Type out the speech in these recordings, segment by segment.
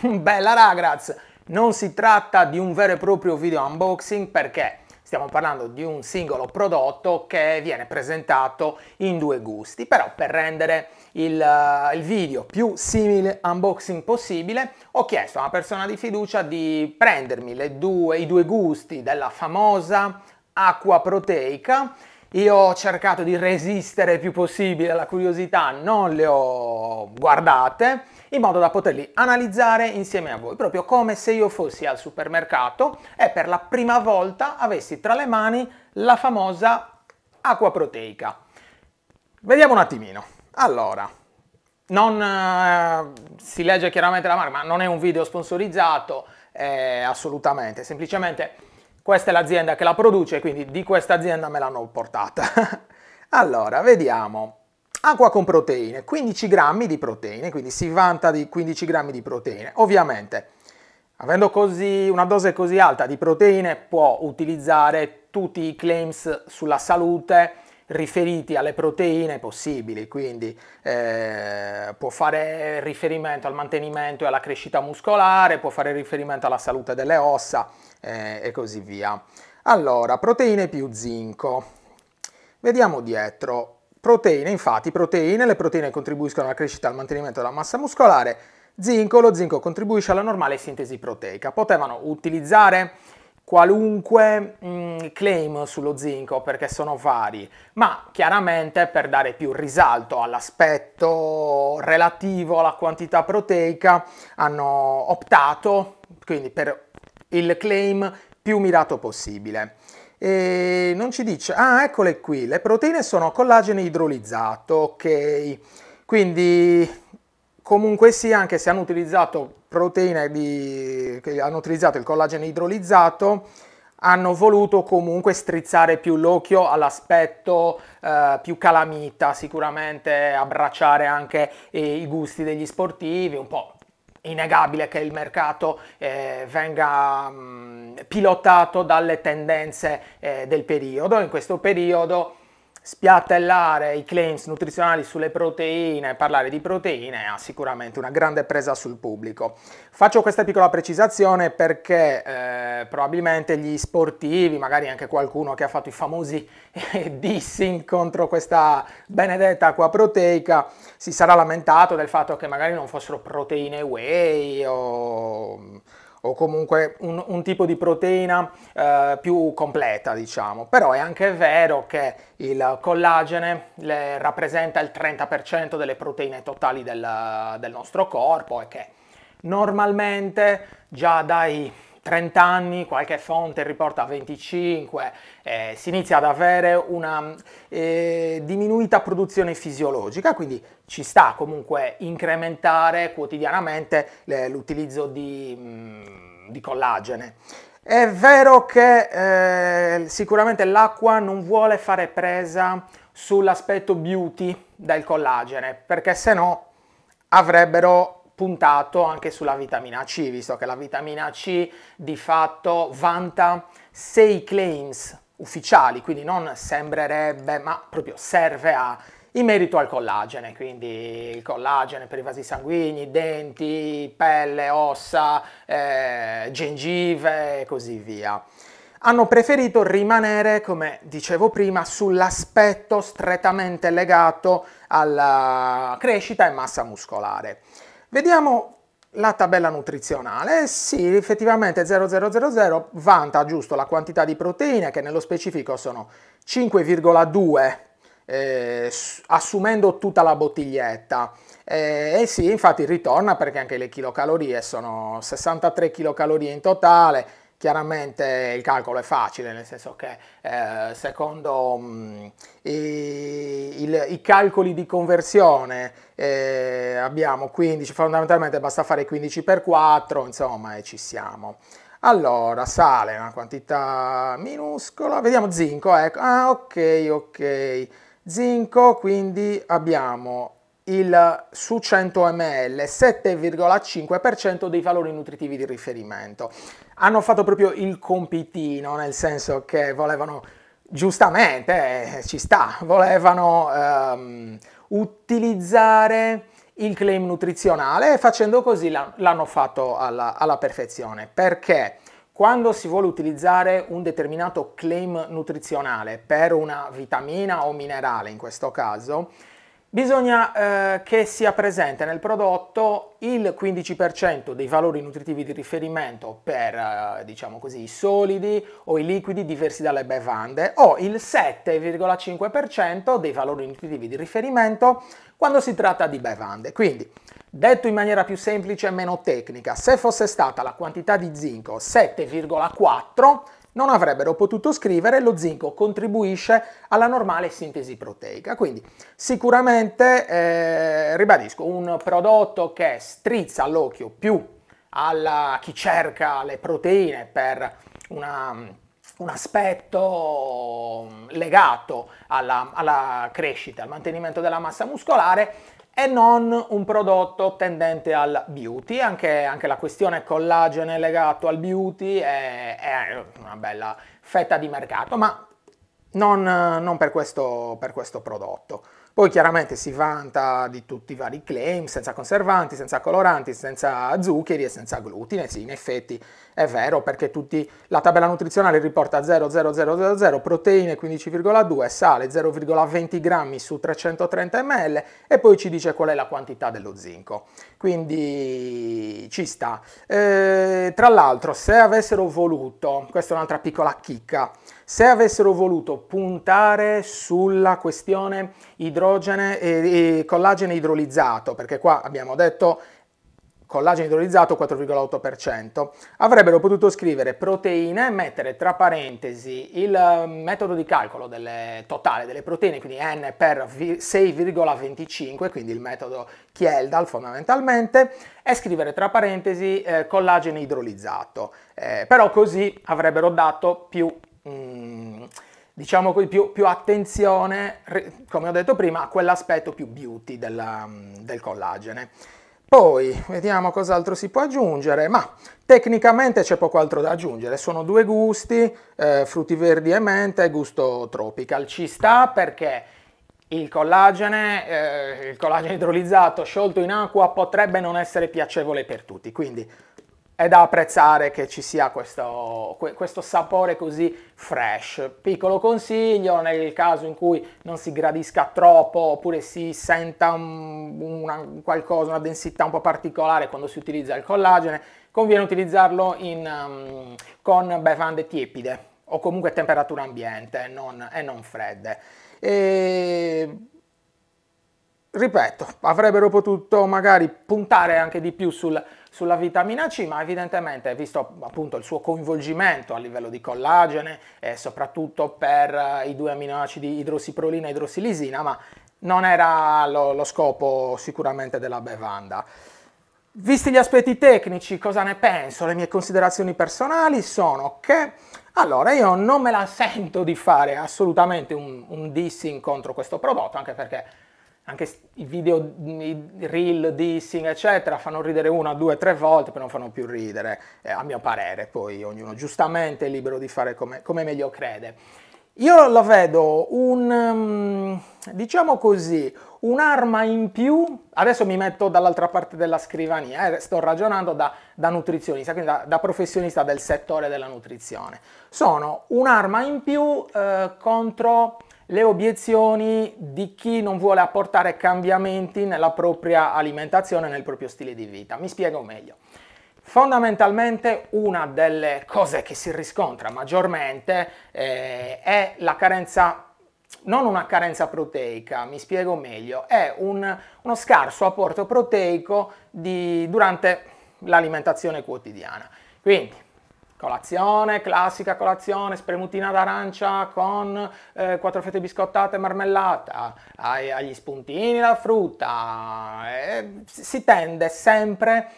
Bella ragazzi, non si tratta di un vero e proprio video unboxing perché stiamo parlando di un singolo prodotto che viene presentato in due gusti, però per rendere il, uh, il video più simile unboxing possibile ho chiesto a una persona di fiducia di prendermi due, i due gusti della famosa acqua proteica io ho cercato di resistere il più possibile alla curiosità, non le ho guardate, in modo da poterli analizzare insieme a voi, proprio come se io fossi al supermercato e per la prima volta avessi tra le mani la famosa acqua proteica. Vediamo un attimino. Allora, non eh, si legge chiaramente la marca, ma non è un video sponsorizzato, eh, assolutamente, semplicemente questa è l'azienda che la produce, quindi di questa azienda me l'hanno portata. allora, vediamo. Acqua con proteine, 15 grammi di proteine, quindi si vanta di 15 grammi di proteine. Ovviamente, avendo così, una dose così alta di proteine, può utilizzare tutti i claims sulla salute riferiti alle proteine possibili, quindi eh, può fare riferimento al mantenimento e alla crescita muscolare, può fare riferimento alla salute delle ossa eh, e così via. Allora, proteine più zinco. Vediamo dietro. Proteine, infatti, proteine, le proteine contribuiscono alla crescita e al mantenimento della massa muscolare. Zinco, lo zinco contribuisce alla normale sintesi proteica. Potevano utilizzare qualunque mh, mm, claim sullo zinco perché sono vari, ma chiaramente per dare più risalto all'aspetto relativo alla quantità proteica hanno optato quindi per il claim più mirato possibile. E non ci dice, ah eccole qui, le proteine sono collagene idrolizzato, ok, quindi comunque sì, anche se hanno utilizzato proteine di, hanno utilizzato il collagene idrolizzato, hanno voluto comunque strizzare più l'occhio all'aspetto eh, più calamita, sicuramente abbracciare anche eh, i gusti degli sportivi, un po' innegabile che il mercato eh, venga mh, mm, pilotato dalle tendenze eh, del periodo. In questo periodo spiattellare i claims nutrizionali sulle proteine, parlare di proteine ha sicuramente una grande presa sul pubblico. Faccio questa piccola precisazione perché eh, probabilmente gli sportivi, magari anche qualcuno che ha fatto i famosi dissing contro questa benedetta acqua proteica, si sarà lamentato del fatto che magari non fossero proteine whey o o comunque un, un tipo di proteina eh, più completa, diciamo. Però è anche vero che il collagene rappresenta il 30% delle proteine totali del, del nostro corpo e che normalmente già dai 30 anni, qualche fonte riporta 25, eh, si inizia ad avere una eh, diminuita produzione fisiologica, quindi ci sta comunque incrementare quotidianamente l'utilizzo di, mh, mm, di collagene. È vero che eh, sicuramente l'acqua non vuole fare presa sull'aspetto beauty del collagene, perché se no avrebbero puntato anche sulla vitamina C, visto che la vitamina C di fatto vanta sei claims ufficiali, quindi non sembrerebbe, ma proprio serve a in merito al collagene, quindi il collagene per i vasi sanguigni, denti, pelle, ossa, eh, gengive e così via. Hanno preferito rimanere, come dicevo prima, sull'aspetto strettamente legato alla crescita e massa muscolare. Vediamo la tabella nutrizionale, sì, effettivamente 0000 vanta giusto la quantità di proteine che nello specifico sono 5,2 eh, assumendo tutta la bottiglietta. Eh, eh, sì, infatti ritorna perché anche le chilocalorie sono 63 chilocalorie in totale. Chiaramente il calcolo è facile, nel senso che eh, secondo mh, mm, i, il, i calcoli di conversione eh, abbiamo 15, fondamentalmente basta fare 15 per 4, insomma, e ci siamo. Allora, sale una quantità minuscola, vediamo zinco, ecco, ah ok, ok, zinco, quindi abbiamo il, su 100 ml 7,5% dei valori nutritivi di riferimento. Hanno fatto proprio il compitino, nel senso che volevano giustamente eh, ci sta, volevano ehm, utilizzare il claim nutrizionale e facendo così l'hanno fatto alla, alla, perfezione perché quando si vuole utilizzare un determinato claim nutrizionale per una vitamina o minerale in questo caso Bisogna eh, che sia presente nel prodotto il 15% dei valori nutritivi di riferimento per eh, diciamo così, i solidi o i liquidi diversi dalle bevande o il 7,5% dei valori nutritivi di riferimento quando si tratta di bevande. Quindi, detto in maniera più semplice e meno tecnica, se fosse stata la quantità di zinco 7,4, non avrebbero potuto scrivere, lo zinco contribuisce alla normale sintesi proteica. Quindi sicuramente, eh, ribadisco, un prodotto che strizza l'occhio più alla chi cerca le proteine per una un aspetto legato alla, alla, crescita, al mantenimento della massa muscolare e non un prodotto tendente al beauty, anche, anche la questione collagene legato al beauty è, è una bella fetta di mercato, ma non, non per, questo, per questo prodotto. Poi chiaramente si vanta di tutti i vari claim, senza conservanti, senza coloranti, senza zuccheri e senza glutine, sì in effetti è vero perché tutti, la tabella nutrizionale riporta 0,0000 proteine 15,2, sale 0,20 grammi su 330 ml e poi ci dice qual è la quantità dello zinco, quindi ci sta. Eh, tra l'altro se avessero voluto, questa è un'altra piccola chicca, se avessero voluto puntare sulla questione idrogenerata, idrogene e, e collagene idrolizzato, perché qua abbiamo detto collagene idrolizzato 4,8%, avrebbero potuto scrivere proteine, mettere tra parentesi il um, metodo di calcolo delle, totale delle proteine, quindi n per 6,25, quindi il metodo Kjeldal fondamentalmente, e scrivere tra parentesi eh, collagene idrolizzato. Eh, però così avrebbero dato più... Mm, diciamo più, più attenzione, come ho detto prima, a quell'aspetto più beauty della, mm, del collagene. Poi vediamo cos'altro si può aggiungere, ma tecnicamente c'è poco altro da aggiungere, sono due gusti, eh, frutti verdi e menta e gusto tropical. Ci sta perché il collagene, eh, il collagene idrolizzato sciolto in acqua potrebbe non essere piacevole per tutti, quindi è da apprezzare che ci sia questo, questo, sapore così fresh. Piccolo consiglio nel caso in cui non si gradisca troppo oppure si senta un, una, qualcosa, una densità un po' particolare quando si utilizza il collagene, conviene utilizzarlo in, um, con bevande tiepide o comunque a temperatura ambiente non, e non fredde. E ripeto, avrebbero potuto magari puntare anche di più sul sulla vitamina C, ma evidentemente visto appunto il suo coinvolgimento a livello di collagene e soprattutto per eh, i due aminoacidi idrossiprolina e idrossilisina, ma non era lo, lo scopo sicuramente della bevanda. Visti gli aspetti tecnici, cosa ne penso? Le mie considerazioni personali sono che allora io non me la sento di fare assolutamente un, un dissing contro questo prodotto, anche perché anche i video, mm, i reel, dissing, eccetera, fanno ridere una, due, tre volte, poi non fanno più ridere, eh, a mio parere, poi ognuno giustamente è libero di fare come, come meglio crede. Io la vedo un, mm, diciamo così, un'arma in più, adesso mi metto dall'altra parte della scrivania, eh, sto ragionando da, da nutrizionista, quindi da, da, professionista del settore della nutrizione, sono un'arma in più eh, contro le obiezioni di chi non vuole apportare cambiamenti nella propria alimentazione, nel proprio stile di vita. Mi spiego meglio. Fondamentalmente una delle cose che si riscontra maggiormente eh, è la carenza non una carenza proteica, mi spiego meglio, è un, uno scarso apporto proteico di, durante l'alimentazione quotidiana. Quindi Colazione, classica colazione, spremutina d'arancia con eh, quattro fette biscottate e marmellata, ai, agli spuntini la frutta, eh, si tende sempre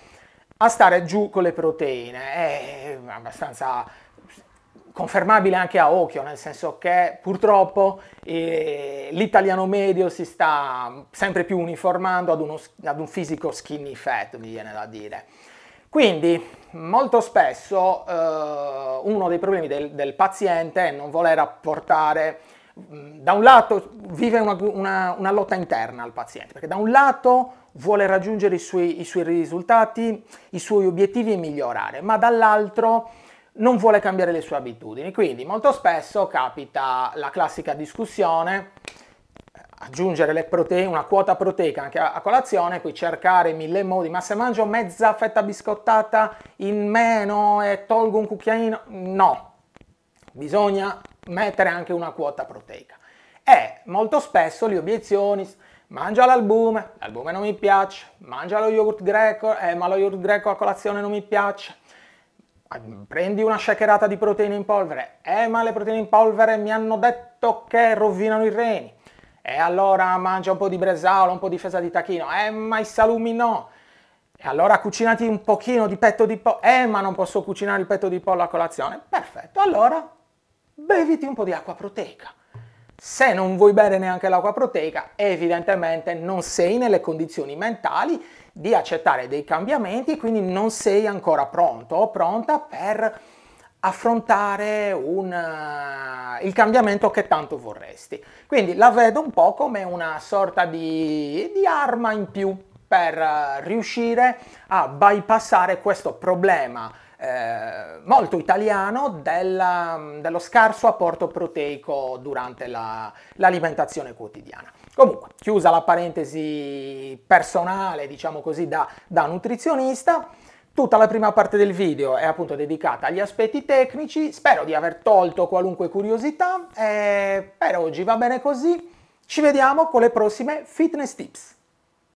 a stare giù con le proteine, è abbastanza confermabile anche a occhio, nel senso che purtroppo eh, l'italiano medio si sta sempre più uniformando ad, uno, ad un fisico skinny fat, mi viene da dire. Quindi molto spesso eh, uno dei problemi del, del, paziente è non voler apportare, da un lato vive una, una, una lotta interna al paziente, perché da un lato vuole raggiungere i suoi, i suoi risultati, i suoi obiettivi e migliorare, ma dall'altro non vuole cambiare le sue abitudini. Quindi molto spesso capita la classica discussione aggiungere prote- una quota proteica anche a, a colazione, poi cercare mille modi, ma se mangio mezza fetta biscottata in meno e tolgo un cucchiaino, no, bisogna mettere anche una quota proteica. E molto spesso le obiezioni, mangia l'albume, l'albume non mi piace, mangia lo yogurt greco, eh, ma lo yogurt greco a colazione non mi piace, prendi una shakerata di proteine in polvere, eh ma le proteine in polvere mi hanno detto che rovinano i reni, e allora mangia un po' di bresaola, un po' di fesa di tachino. Eh, ma i salumi no. E allora cucinati un pochino di petto di pollo. Eh, ma non posso cucinare il petto di pollo a colazione. Perfetto, allora beviti un po' di acqua proteica. Se non vuoi bere neanche l'acqua proteica, evidentemente non sei nelle condizioni mentali di accettare dei cambiamenti, quindi non sei ancora pronto o pronta per affrontare un, uh, il cambiamento che tanto vorresti. Quindi la vedo un po' come una sorta di, di arma in più per uh, riuscire a bypassare questo problema eh, molto italiano del, dello scarso apporto proteico durante la, l'alimentazione quotidiana. Comunque, chiusa la parentesi personale, diciamo così, da, da nutrizionista, Tutta la prima parte del video è appunto dedicata agli aspetti tecnici, spero di aver tolto qualunque curiosità, eh, per oggi va bene così, ci vediamo con le prossime fitness tips.